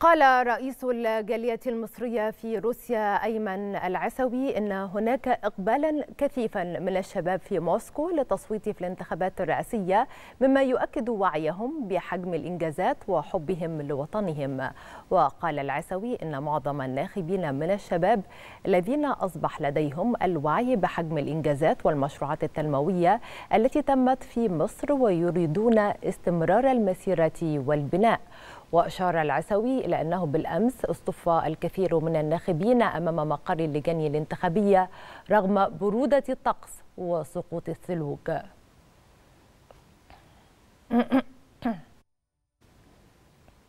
قال رئيس الجالية المصرية في روسيا أيمن العسوي إن هناك إقبالا كثيفا من الشباب في موسكو للتصويت في الانتخابات الرئاسية مما يؤكد وعيهم بحجم الإنجازات وحبهم لوطنهم وقال العسوي إن معظم الناخبين من الشباب الذين أصبح لديهم الوعي بحجم الإنجازات والمشروعات التنموية التي تمت في مصر ويريدون استمرار المسيرة والبناء وأشار العسوي إلى أنه بالأمس اصطف الكثير من الناخبين أمام مقر اللجان الانتخابية رغم برودة الطقس وسقوط الثلوج